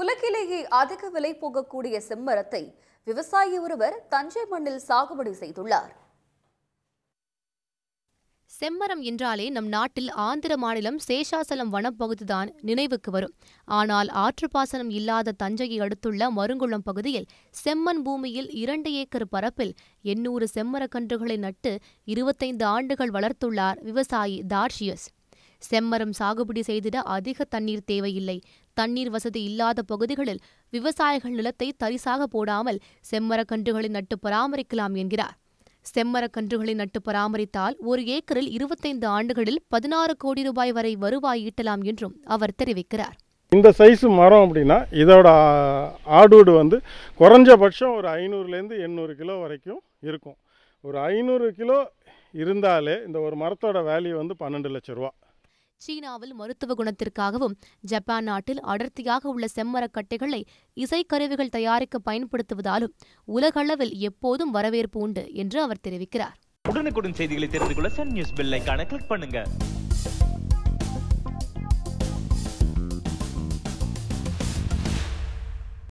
உலகிலேயே அதிக விலை போகக்கூடிய செம்மரத்தை விவசாயி ஒருவர் தஞ்சை மண்ணில் சாகுபடி செய்துள்ளார் செம்மரம் என்றாலே நம் நாட்டில் ஆந்திர மாநிலம் சேஷாசலம் வனப்பகுதிதான் நினைவுக்கு வரும் ஆனால் ஆற்று பாசனம் இல்லாத தஞ்சையை அடுத்துள்ள மருங்குளம் பகுதியில் செம்மன் பூமியில் இரண்டு ஏக்கர் பரப்பில் எண்ணூறு செம்மரக்கன்றுகளை நட்டு இருபத்தைந்து ஆண்டுகள் வளர்த்துள்ளார் விவசாயி தார்ஷியஸ் செம்மரம் சாகுபடி செய்திட அதிக தண்ணீர் தேவையில்லை தண்ணீர் வசதி இல்லாத பகுதிகளில் விவசாயிகள் நிலத்தை தரிசாக போடாமல் செம்மரக்கன்றுகளை நட்டு பராமரிக்கலாம் என்கிறார் செம்மரக்கன்றுகளை நட்டு பராமரித்தால் ஒரு ஏக்கரில் இருபத்தைந்து ஆண்டுகளில் பதினாறு கோடி ரூபாய் வரை வருவாய் ஈட்டலாம் என்றும் அவர் தெரிவிக்கிறார் இந்த சைஸ் மரம் அப்படின்னா இதோட ஆடூடு வந்து குறைஞ்சபட்சம் ஒரு ஐநூறுலேருந்து எண்ணூறு கிலோ வரைக்கும் இருக்கும் ஒரு ஐநூறு கிலோ இருந்தாலே இந்த ஒரு மரத்தோட வேல்யூ வந்து பன்னெண்டு லட்ச ரூபா சீனாவில் மருத்துவ குணத்திற்காகவும் ஜப்பான் நாட்டில் அடர்த்தியாக உள்ள செம்மரக்கட்டைகளை இசைக்கருவிகள் தயாரிக்க பயன்படுத்துவதாலும் உலகளவில் எப்போதும் வரவேற்பு உண்டு என்று அவர் தெரிவிக்கிறார் உடனுக்குடன் செய்திகளை தெரிந்து கொள்ள சன் நியூஸ் பெல் கிளிக் பண்ணுங்க